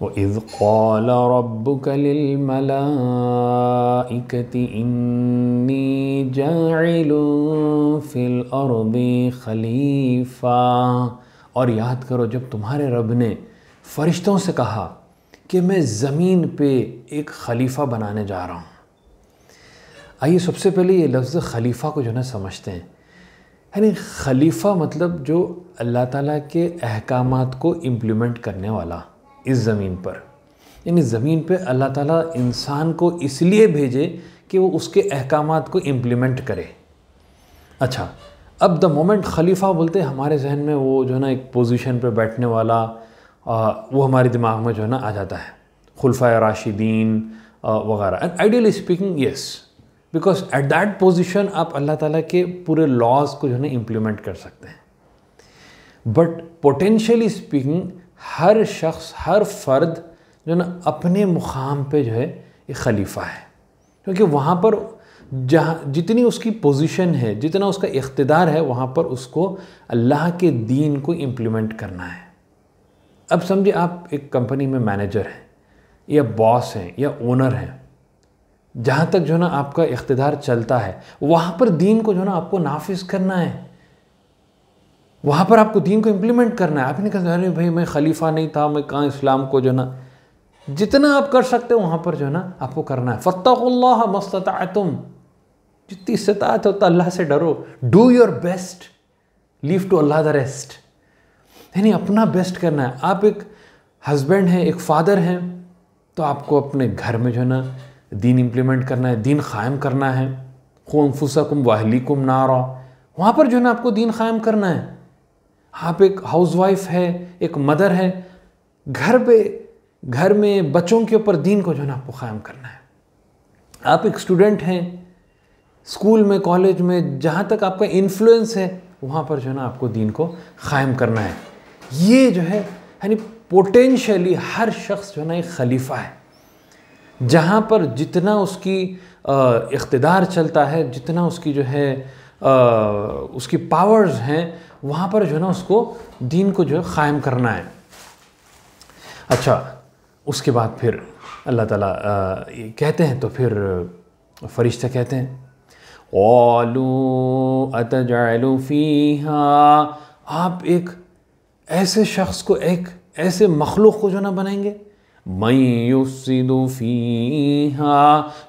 وإذ قال ربك للملائكة إني جاعل في الأرض खलीफा और याद करो जब तुम्हारे रब ने फरिश्तों से कहा कि मैं ज़मीन पे एक खलीफ़ा बनाने जा रहा हूँ आइए सबसे पहले ये लफ्ज़ खलीफ़ा को जो है समझते हैं यानी खलीफ़ा मतलब जो अल्लाह ताला के अहकाम को इम्प्लीमेंट करने वाला इस ज़मीन पर यानी ज़मीन पे अल्लाह ताला इंसान को इसलिए भेजे कि वो उसके अहकाम को इम्प्लीमेंट करे अच्छा अब द मोमेंट खलीफा बोलते हमारे जहन में वो जो है ना एक पोजीशन पे बैठने वाला आ, वो हमारे दिमाग में जो है ना आ जाता है खुलफा राशिदीन वगैरह and ideally speaking yes because at that position आप अल्लाह ताली के पूरे लॉज को जो है ना इम्प्लीमेंट कर सकते हैं बट पोटेंशली स्पीकिंग हर शख्स हर फ़र्द जो ना अपने मुकाम पे जो है ये खलीफा है क्योंकि वहाँ पर जहाँ जितनी उसकी पोजीशन है जितना उसका इकतदार है वहाँ पर उसको अल्लाह के दीन को इम्प्लीमेंट करना है अब समझिए आप एक कंपनी में मैनेजर हैं या बॉस हैं या ओनर हैं जहाँ तक जो ना आपका इकतदार चलता है वहाँ पर दीन को जो ना आपको नाफिज करना है वहाँ पर आपको दीन को इम्प्लीमेंट करना है आप ही नहीं कहते अरे भाई मैं खलीफा नहीं था मैं कहाँ इस्लाम को जो ना जितना आप कर सकते हो वहाँ पर जो है ना आपको करना है फ़तः मस्तः तुम जितनी इस्तात हो तो अल्लाह से डरो do your best leave to Allah the rest यानी अपना बेस्ट करना है आप एक हस्बैंड हैं एक फादर हैं तो आपको अपने घर में जो है ना दीन इम्प्लीमेंट करना है दीन क़ायम करना है कुम फुसकुम वाहली कुम नारा वहाँ पर जो है ना आपको दीन क़ायम करना है आप एक हाउसवाइफ है एक मदर है घर पे घर में बच्चों के ऊपर दीन को जो है ना आपको क़ायम करना है आप एक स्टूडेंट हैं स्कूल में कॉलेज में जहाँ तक आपका इन्फ्लुएंस है वहाँ पर जो है ना आपको दीन को क़ायम करना है ये जो है यानी पोटेंशली हर शख्स जो है ना एक खलीफा है जहाँ पर जितना उसकी इकतदार चलता है जितना उसकी जो है आ, उसकी पावर्स हैं वहाँ पर जो है ना उसको दीन को जो है क़ायम करना है अच्छा उसके बाद फिर अल्लाह ताला कहते हैं तो फिर फरिश्ते कहते हैं ओलू अत फ़ीहा आप एक ऐसे शख्स को एक ऐसे मखलूक को जो ना बनाएंगे मई फ़ीहा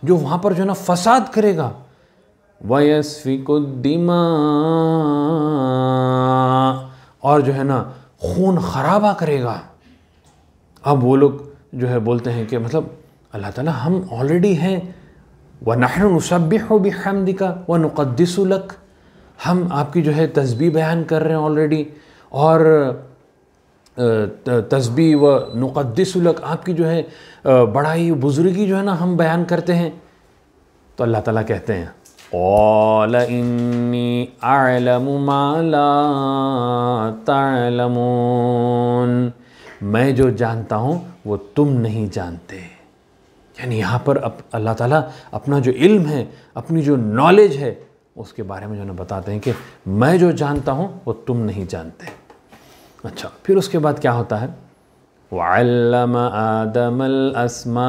जो वहाँ पर जो ना फ़साद करेगा वयस्फिक और जो है ना खून खराबा करेगा अब वो लोग जो है बोलते हैं कि मतलब अल्लाह ताला हम ऑलरेडी हैं व नहर व नक़दसलक हम आपकी जो है तस्बी बयान कर रहे हैं ऑलरेडी और तस्बी व नक़दसलक आपकी जो है बड़ाई बुज़ुर्गी जो है ना हम बयान करते हैं तो अल्लाह ताला कहते हैं قال إني أعلم ما لا تعلمون मैं जो जानता हूँ वो तुम नहीं जानते यानी यहाँ पर अब अल्लाह ताला अपना जो इल्म है अपनी जो नॉलेज है उसके बारे में जो ना बताते हैं कि मैं जो जानता हूँ वो तुम नहीं जानते अच्छा फिर उसके बाद क्या होता है वल्लम आदम असमा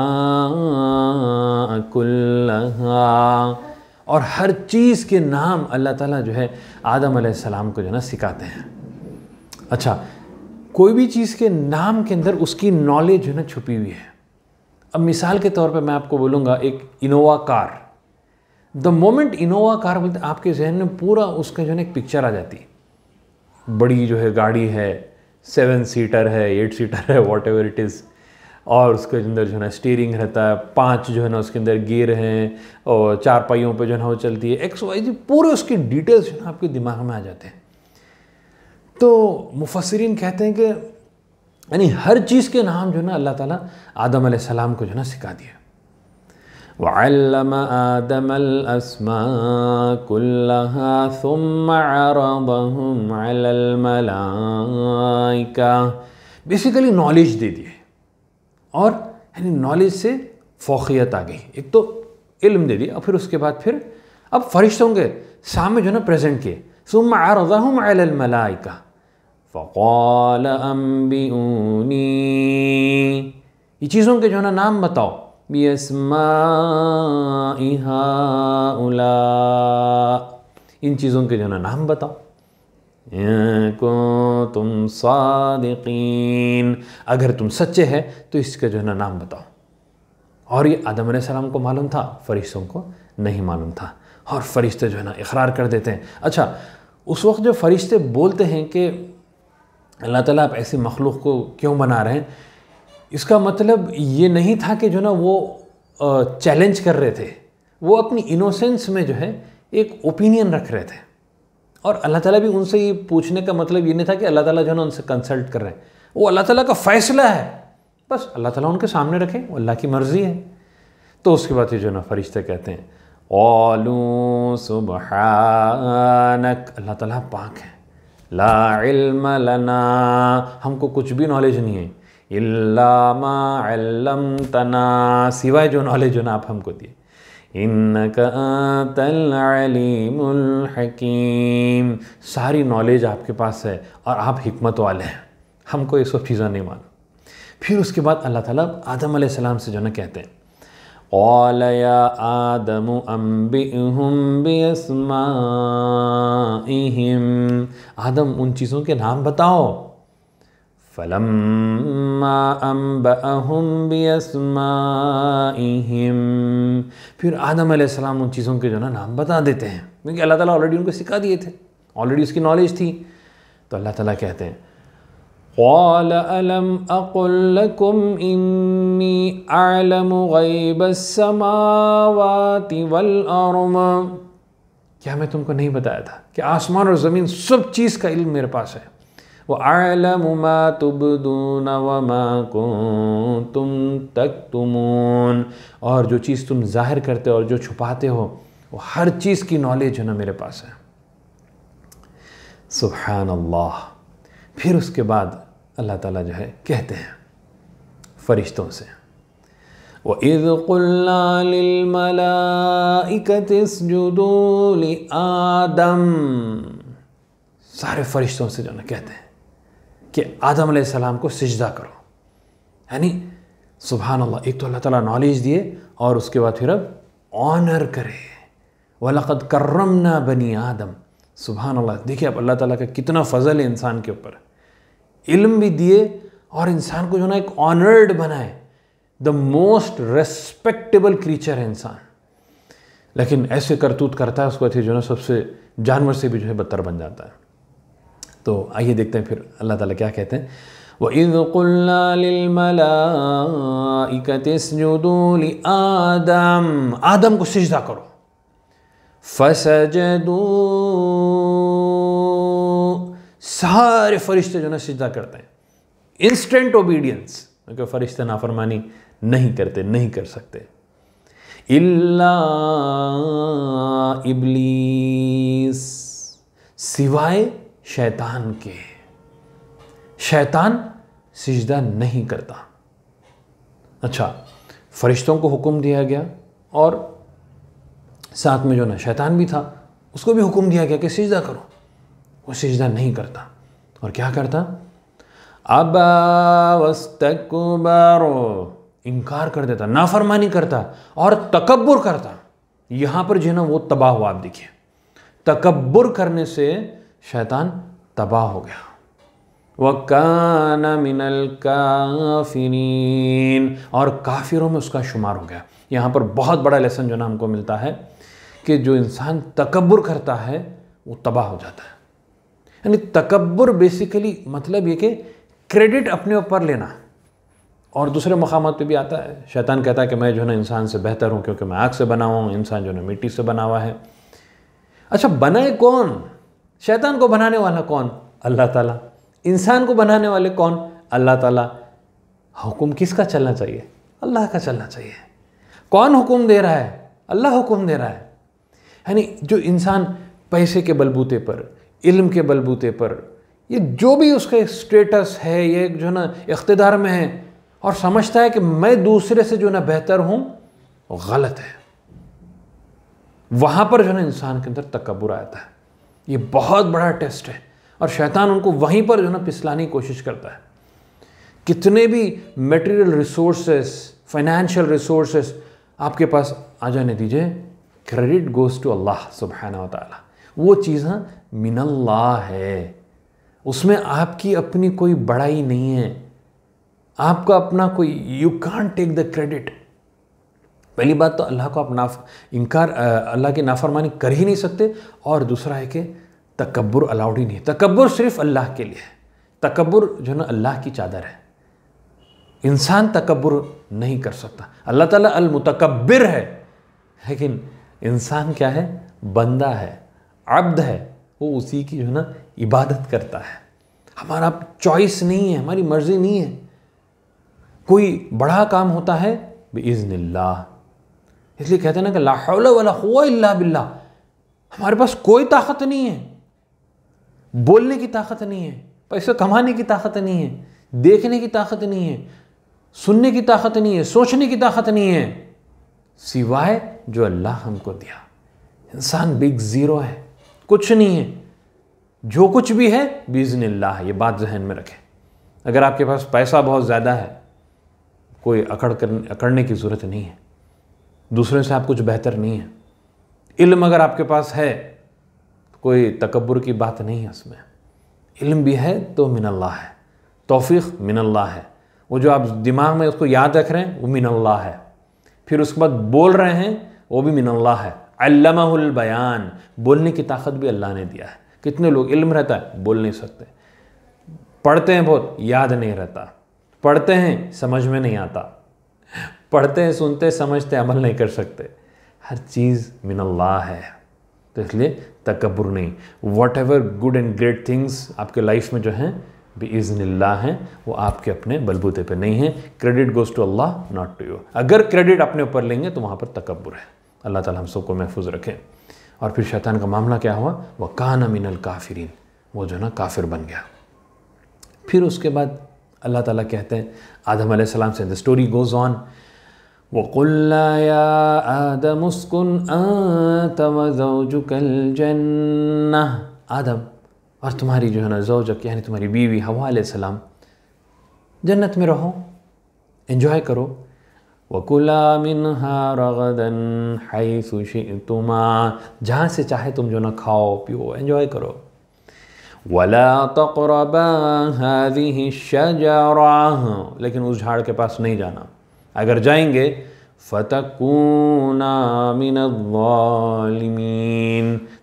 और हर चीज़ के नाम अल्लाह ताला जो है आदम सलाम को जो है ना सिखाते हैं अच्छा कोई भी चीज़ के नाम के अंदर उसकी नॉलेज जो है ना छुपी हुई है अब मिसाल के तौर पे मैं आपको बोलूँगा एक Innova car the moment Innova car बोलते आपके जहन में पूरा उसका जो है ना एक पिक्चर आ जाती बड़ी जो है गाड़ी है सेवन सीटर है एट सीटर है वॉट एवर इट इज़ और उसके अंदर जो है ना स्टीयरिंग रहता है पांच जो है ना उसके अंदर गियर हैं और चार पाइयों पे जो है ना वो चलती है एक्स वाई जी पूरे उसकी डिटेल्स जो है ना आपके दिमाग में आ जाते हैं तो मुफसरिन कहते हैं कि यानी हर चीज़ के नाम जो है ना अल्लाह ताला आदम सलाम को जो है ना सिखा दिया वल्लम आदम असमा कुल्लहा ثم عرضهم على الملائكه बेसिकली नॉलेज दे दी और यानी नॉलेज से फोकियत आ गई एक तो इल्म दे दिया और फिर उसके बाद फिर अब फरिश्तों के सामने जो है ना प्रेजेंट किए सुम आरदामलाइका फ़ौल अम्बिऊनी ये चीज़ों के जो है ना नाम बताओ बियस्मा इन चीज़ों के जो है ना नाम बताओ तुम सादिकीन अगर तुम सच्चे हैं तो इसका जो है ना नाम बताओ और ये आदम सलाम को मालूम था फरिश्तों को नहीं मालूम था और फरिश्ते जो है ना इकरार कर देते हैं अच्छा उस वक्त जो फरिश्ते बोलते हैं कि अल्लाह ताला आप ऐसी मखलूक को क्यों बना रहे हैं इसका मतलब ये नहीं था कि जो ना वो चैलेंज कर रहे थे वो अपनी इनोसेंस में जो है एक ओपिनियन रख रहे थे और अल्लाह ताला भी उनसे ये पूछने का मतलब ये नहीं था कि अल्लाह ताला जो है ना उनसे कंसल्ट कर रहे हैं वो अल्लाह ताला का फ़ैसला है बस अल्लाह ताला उनके सामने रखें वो अल्लाह की मर्ज़ी है तो उसके बाद ये जो है ना फरिश्ते कहते हैं ओलू सुबहानक अल्लाह ताला पाक है ला इल्म लना हमको कुछ भी नॉलेज नहीं है इल्ला मा तना सिवाय जो नॉलेज जो ना आप हमको दिए हकीम सारी नॉलेज आपके पास है और आप हमत वाले हैं हमको ये सब चीज़ें नहीं मान फिर उसके बाद अल्लाह ताला आदम सलाम से जो ना कहते हैं ओलया आदम अम्बिहम आदम उन चीज़ों के नाम बताओ फलम्मा अम्बअहुम बियस्माइहिम फिर आदम सलाम उन चीज़ों के जो ना नाम बता देते हैं क्योंकि अल्लाह ताला ऑलरेडी उनको सिखा दिए थे ऑलरेडी उसकी नॉलेज थी तो अल्लाह ताला कहते हैं قال ألم أقل لكم إني أعلم غيب السماوات والأرض क्या मैं तुमको नहीं बताया था कि आसमान और ज़मीन सब चीज़ का इल्म मेरे पास है वलम मा तुबदून व मा तुम और जो चीज़ तुम जाहिर करते हो और जो छुपाते हो वो हर चीज़ की नॉलेज है ना मेरे पास है सुबहान अल्लाह फिर उसके बाद अल्लाह ताला जो है कहते हैं फरिश्तों से वज़ कुल्लामलाकतूल आदम सारे फरिश्तों से जो ना कहते हैं कि आदम सलाम को सजदा करो यानी सुबहान अल्लाह एक तो अल्लाह ताला नॉलेज दिए और उसके बाद फिर अब ऑनर करे वलक़द ना बनी आदम सुबहान अल्लाह देखिए अब अल्लाह ताला का कितना फ़जल है इंसान के ऊपर इल्म भी दिए और इंसान को जो ना एक ऑनर्ड बनाए द मोस्ट रेस्पेक्टेबल क्रीचर है इंसान लेकिन ऐसे करतूत करता है उसको जो ना सबसे जानवर से भी जो है बदतर बन जाता है तो आइए देखते हैं फिर अल्लाह ताला क्या कहते हैं इज कुल्लाकूल आदम आदम को सजदा करो फसजदू सारे फरिश्ते जो ना सजदा करते हैं इंस्टेंट ओबीडियंस क्योंकि फरिश्ते नाफरमानी नहीं करते नहीं कर सकते इल्ला इबलीस सिवाय शैतान के शैतान सिजदा नहीं करता अच्छा फरिश्तों को हुक्म दिया गया और साथ में जो ना शैतान भी था उसको भी हुक्म दिया गया कि सिजदा करो वो सिजदा नहीं करता और क्या करता अबावस्तकुबारो इनकार कर देता नाफरमानी करता और तकबर करता यहां पर जो है ना वो तबाह हुआ आप देखिए तकबर करने से शैतान तबाह हो गया वकान मिनल काफिरीन और काफिरों में उसका शुमार हो गया यहाँ पर बहुत बड़ा लेसन जो ना हमको मिलता है कि जो इंसान तकबर करता है वो तबाह हो जाता है यानी तकबर बेसिकली मतलब ये कि क्रेडिट अपने ऊपर लेना और दूसरे मकाम पे भी आता है शैतान कहता है कि मैं जो है ना इंसान से बेहतर हूँ क्योंकि मैं आग से बना हुआ हूँ इंसान जो है मिट्टी से बना हुआ है अच्छा बनाए कौन शैतान को बनाने वाला कौन अल्लाह ताला इंसान को बनाने वाले कौन अल्लाह ताला हुक्म किसका चलना चाहिए अल्लाह का चलना चाहिए कौन हुक्म दे रहा है अल्लाह हुक्म दे रहा है यानी जो इंसान पैसे के बलबूते पर इल्म के बलबूते पर ये जो भी उसके स्टेटस है ये जो ना इकतदार में है और समझता है कि मैं दूसरे से जो ना बेहतर हूँ गलत है वहाँ पर जो ना इंसान के अंदर तकबर आता है ये बहुत बड़ा टेस्ट है और शैतान उनको वहीं पर जो ना पिसलाने की कोशिश करता है कितने भी मटेरियल रिसोर्सेस फाइनेंशियल रिसोर्सेस आपके पास आ जाने दीजिए क्रेडिट गोज़ टू अल्लाह सुबहाना ताला वो चीज़ हाँ मिनल्ला है उसमें आपकी अपनी कोई बड़ाई नहीं है आपका अपना कोई you can't take the credit पहली बात तो अल्लाह को आप नाफ इनकार अल्लाह की नाफरमानी कर ही नहीं सकते और दूसरा है कि तकबर अलाउड ही नहीं तकबर सिर्फ अल्लाह के लिए है तकबर जो है ना अल्लाह की चादर है इंसान तकबर नहीं कर सकता अल्लाह ताला अलमुतकबिर है लेकिन इंसान क्या है बंदा है अब्द है वो उसी की जो है ना इबादत करता है हमारा चॉइस नहीं है हमारी मर्ज़ी नहीं है कोई बड़ा काम होता है बेज़न इसलिए कहते हैं ना कि लाहौल वाला हुआ बिल्ला हमारे पास कोई ताकत नहीं है बोलने की ताकत नहीं है पैसे कमाने की ताकत नहीं है देखने की ताकत नहीं है सुनने की ताकत नहीं है सोचने की ताकत नहीं है सिवाय जो अल्लाह हमको दिया इंसान बिग ज़ीरो है कुछ नहीं है जो कुछ भी है बिजन अल्लाह ये बात जहन में रखें अगर आपके पास पैसा बहुत ज़्यादा है कोई अकड़ कर अकड़ने की ज़रूरत नहीं है दूसरों से आप कुछ बेहतर नहीं है इल्म अगर आपके पास है कोई तकबर की बात नहीं है उसमें इल्म भी है तो मिनल्ला है तोफ़ी मिनल्ला है वो जो आप दिमाग में उसको याद रख रहे हैं वो मिनल्ला है फिर उसके बाद बोल रहे हैं वो भी मिनल्ला है अल्लाहुल बयान बोलने की ताकत भी अल्लाह ने दिया है कितने लोग इल्म रहता है बोल नहीं सकते पढ़ते हैं बहुत याद नहीं रहता पढ़ते हैं समझ में नहीं आता पढ़ते हैं सुनते समझते अमल नहीं कर सकते हर चीज़ मिनल्ला है तो इसलिए तकबर नहीं whatever good and great things आपके लाइफ में जो हैं ला हैं वो आपके अपने बलबूते पे नहीं है credit goes to Allah not to you अगर क्रेडिट अपने ऊपर लेंगे तो वहाँ पर तकबर है अल्लाह ताला हम सबको महफूज रखें और फिर शैतान का मामला क्या हुआ वह कान अमिन काफिरीन वो जो ना काफिर बन गया फिर उसके बाद अल्लाह ताला कहते हैं आदम सलाम से द स्टोरी गोज़ ऑन وقلنا يا آدم اسكن أنت وزوجك الجنة آدم اور آه، تمہاری جو ہے نا زوجک یعنی يعني تمہاری بیوی حوا علیہ السلام جنت میں رہو انجوائے کرو وَكُلَا مِنْهَا رَغَدًا حَيْثُ شِئْتُمَا جہاں سے چاہے تم جو نہ کھاؤ پیو انجوائے کرو وَلَا تَقْرَبَا هَذِهِ الشَّجَرَةً لیکن اس جھاڑ کے پاس نہیں جانا अगर जाएंगे फ़तकून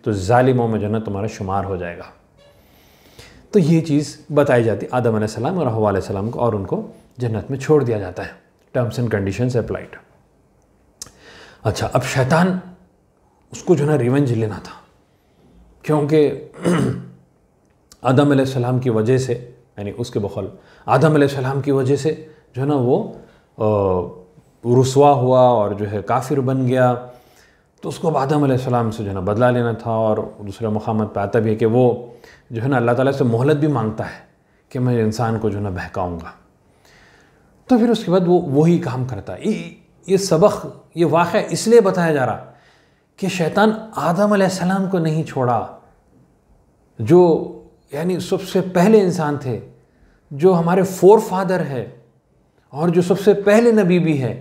तो ालिमों में जो ना तुम्हारा शुमार हो जाएगा तो ये चीज़ बताई जाती आदम सलाम और सलाम को और उनको जन्नत में छोड़ दिया जाता है टर्म्स एंड कंडीशंस अप्लाइड अच्छा अब शैतान उसको जो ना रिवेंज लेना था क्योंकि आदम सलाम की वजह से यानी उसके बखल आदम सलाम की वजह से जो है ना वो रसुआ हुआ और जो है काफिर बन गया तो उसको अब आदम से जो है ना बदला लेना था और दूसरे मकाम पर आता भी है कि वो जो है ना अल्लाह ताला से मोहलत भी मांगता है कि मैं इंसान को जो है ना बहकाऊँगा तो फिर उसके बाद वो वही काम करता है ये सबक ये वाक़ इसलिए बताया जा रहा कि शैतान आदम आसमाम को नहीं छोड़ा जो यानी सबसे पहले इंसान थे जो हमारे फोर फादर है और जो सबसे पहले नबी भी है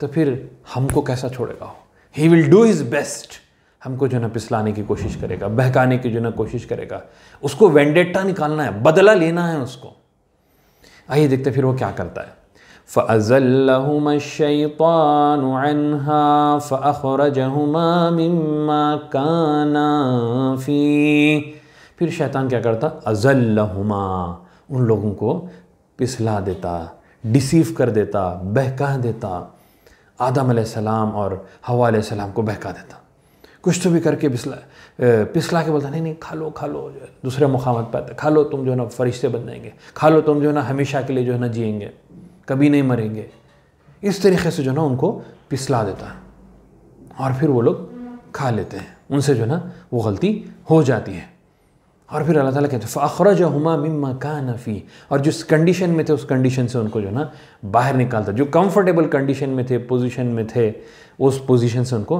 तो फिर हमको कैसा छोड़ेगा हो he will do his best हमको जो है ना पिसलाने की कोशिश करेगा बहकाने की जो ना कोशिश करेगा उसको वेंडेटा निकालना है बदला लेना है उसको आइए देखते फिर वो क्या करता है फ़ज़ल्लहुम शैतान अनहा फ़रजहुमा मम्मा फिर शैतान क्या करता अज़ल्लहुमा उन लोगों को पिसला देता डिसीव कर देता बहका देता आदम सलाम और हवा सलाम को बहका देता कुछ तो भी करके पिसला पिसला के बोलता नहीं नहीं खा लो खा लो दूसरे मुकाम पर आता खा लो तुम जो है ना फरिश्ते बन जाएंगे खा लो तुम जो है ना हमेशा के लिए जो है ना जिएंगे कभी नहीं मरेंगे इस तरीके से जो है ना उनको पिसला देता है और फिर वो लोग खा लेते हैं उनसे जो है ना वो गलती हो जाती है और फिर अल्लाह ताला कहते हैं फ़ाखरज हुमा मिम्मा का नफ़ी और जिस कंडीशन में थे उस कंडीशन से उनको जो है ना बाहर निकालता जो कंफर्टेबल कंडीशन में थे पोजीशन में थे उस पोजीशन से उनको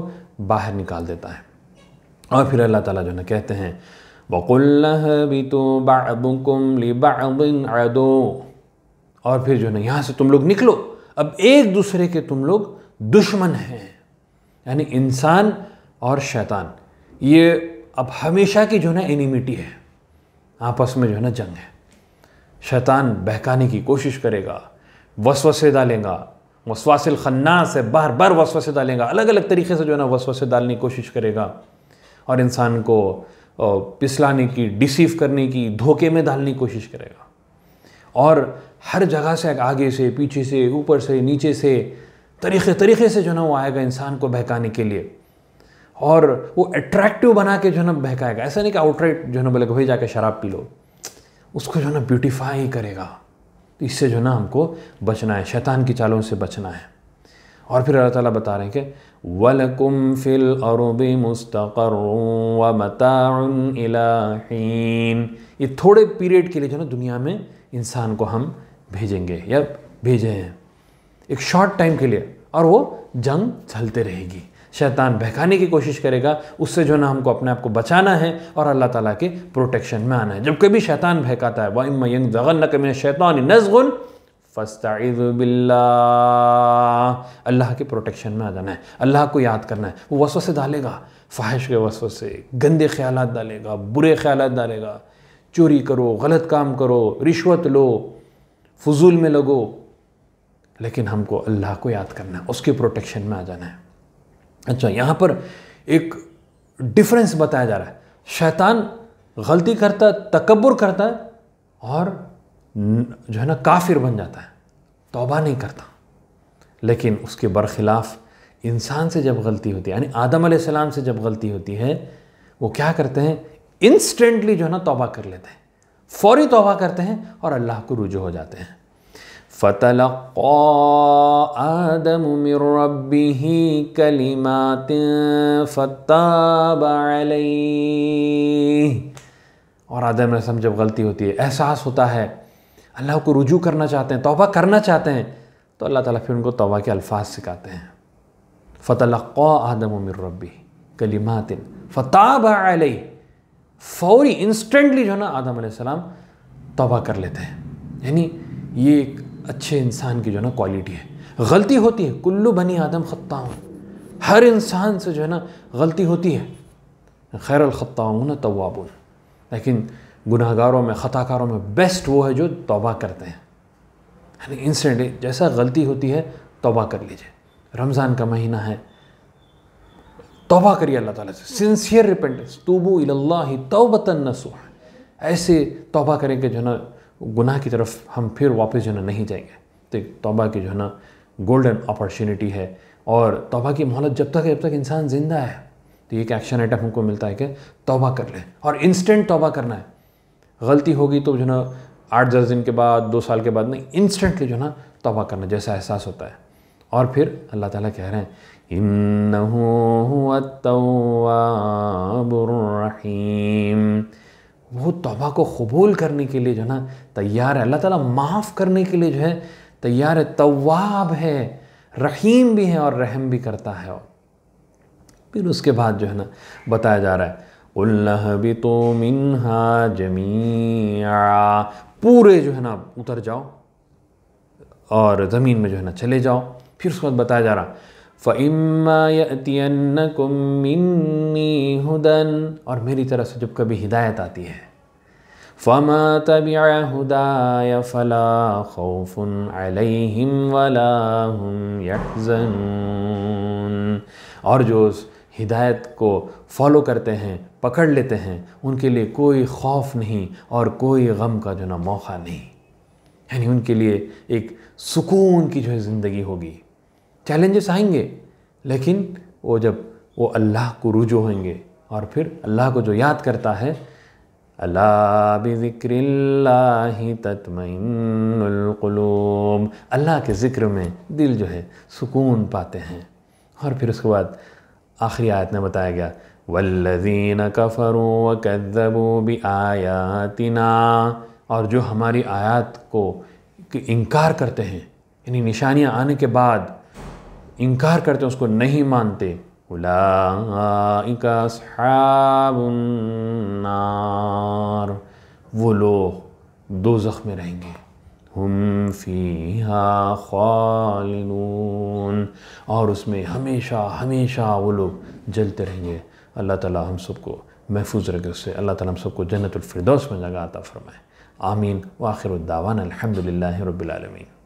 बाहर निकाल देता है और फिर अल्लाह ताला जो ना कहते हैं वक़ुल्लबितो बाबुकुम अदो और फिर जो है ना यहाँ से तुम लोग निकलो अब एक दूसरे के तुम लोग दुश्मन हैं यानी इंसान और शैतान ये अब हमेशा की जो है ना एनिमिटी है आपस में जो है ना जंग है शैतान बहकाने की कोशिश करेगा वसवसे डालेगा वसवासिल खन्ना से बार बार वसवसे डालेगा अलग अलग तरीके से जो है ना वसवसे डालने की कोशिश करेगा और इंसान को पिसलाने की डिसीव करने की धोखे में डालने की कोशिश करेगा और हर जगह से आगे से पीछे से ऊपर से नीचे से तरीके तरीके से जो है ना वो आएगा इंसान को बहकाने के लिए और वो अट्रैक्टिव बना के जो है ना बहकाएगा ऐसा नहीं कि आउटराइट जो है ना बोले भाई जाके शराब पी लो उसको जो है ना ब्यूटिफाई करेगा तो इससे जो है ना हमको बचना है शैतान की चालों से बचना है और फिर अल्लाह ताला बता रहे हैं कि वलकुम फिल और मुस्तकर ये थोड़े पीरियड के लिए जो ना दुनिया में इंसान को हम भेजेंगे या भेजे हैं एक शॉर्ट टाइम के लिए और वो जंग चलते रहेगी शैतान बहकाने की कोशिश करेगा उससे जो ना हमको अपने आप को बचाना है और अल्लाह ताला के प्रोटेक्शन में आना है जब कभी शैतान बहकाता है वाइम यंग जगन न कभी शैतान नजगुन फ़स्ताबिल्ला अल्लाह के प्रोटेक्शन में आ जाना है अल्लाह को याद करना है वो वसों से डालेगा फ़ाहिश के वसों से गंदे ख्याल डालेगा बुरे ख्याल डालेगा चोरी करो गलत काम करो रिश्वत लो फजूल में लगो लेकिन हमको अल्लाह को याद करना है उसके प्रोटेक्शन में आ जाना है अच्छा यहाँ पर एक डिफरेंस बताया जा रहा है शैतान गलती करता है तकबर करता है और जो है ना काफिर बन जाता है तौबा नहीं करता लेकिन उसके बरखिलाफ़ इंसान से जब गलती होती है यानी आदम सलाम से जब गलती होती है वो क्या करते हैं इंस्टेंटली जो है ना तौबा कर लेते हैं फौरी तौबा करते हैं और अल्लाह को रुजू हो जाते हैं فتلقى آدم من ربه كلمات فتاب عليه और आदम रसम जब गलती होती है एहसास होता है अल्लाह को रुजू करना चाहते हैं तोबा करना चाहते हैं तो अल्लाह ताला फिर उनको तोबा के अल्फाज सिखाते हैं फ़तलक़ आदम उमिर रबी कलिमातिन फ़ताब अलई फ़ौरी इंस्टेंटली जो है ना आदम सलाम तोबा कर लेते हैं यानी ये अच्छे इंसान की जो है ना क्वालिटी है गलती होती है कुल्लू बनी आदम ख़त्ता हर इंसान से जो है ना गलती होती है खैर ख़त्ताऊन तवाबुन लेकिन गुनाहगारों में ख़ताकारों में बेस्ट वो है जो तोबा करते हैं यानी इंस्टेंट जैसा गलती होती है तोबा कर लीजिए रमज़ान का महीना है तोबा करिए अल्लाह ताला से सिंसियर रिपेंटेंस तूबू इल्लाह तौबतन नसूह ऐसे तोबा करें कि जो है ना गुनाह की तरफ हम फिर वापस जो है ना नहीं जाएंगे तो एक तोबा की जो है ना गोल्डन अपॉर्चुनिटी है और तोबा की मोहलत जब तक जब तक इंसान ज़िंदा है तो एक एक्शन आइटम हमको मिलता है कि तोबा कर लें और इंस्टेंट तोबा करना है गलती होगी तो जो ना आठ दस दिन के बाद दो साल के बाद नहीं इंस्टेंटली जो ना तोबा करना जैसा एहसास होता है और फिर अल्लाह ताला कह रहे हैं इन्नहु रहीम वो तोबा को कबूल करने के लिए जो है ना तैयार है अल्लाह ताला माफ़ करने के लिए जो है तैयार है तवाब है रहीम भी है और रहम भी करता है फिर उसके बाद जो है ना बताया जा रहा है उल्लह भी तो मिनहा जमीआ पूरे जो है ना उतर जाओ और ज़मीन में जो है ना चले जाओ फिर उसके बाद बताया जा रहा फ़िम्मा यतियन्नकुम मिन्नी हुदन और मेरी तरफ से जब कभी हिदायत आती है फ़मा तब हुदाय फ़ला खौफ़ अलैहिम वला हम यहजनून और जो उस हिदायत को फॉलो करते हैं पकड़ लेते हैं उनके लिए कोई खौफ नहीं और कोई गम का जो ना मौका नहीं यानी उनके लिए एक सुकून की जो है ज़िंदगी होगी चैलेंजेस आएंगे लेकिन वो जब वो अल्लाह को रुजू होंगे और फिर अल्लाह को जो याद करता है अल्लाह बिक्रिल्लाही अल्लाह के ज़िक्र में दिल जो है सुकून पाते हैं और फिर उसके बाद आखिरी आयत में बताया गया वल्लीन कफरों व कदबू भी आयातना और जो हमारी आयत को इनकार करते हैं यानी निशानियाँ आने के बाद इनकार करते हैं उसको नहीं मानते नार वो लोग दो में रहेंगे हम फ़ीहा खालिनून और उसमें हमेशा हमेशा वो लोग जलते रहेंगे अल्लाह ताला हम सबको महफूज रखे उससे अल्लाह ताला हम सबको जन्नतफरदौस में जगह आता फ़रमाए आमीन आख़िर दावान अलहमदिल्ला रबालमीन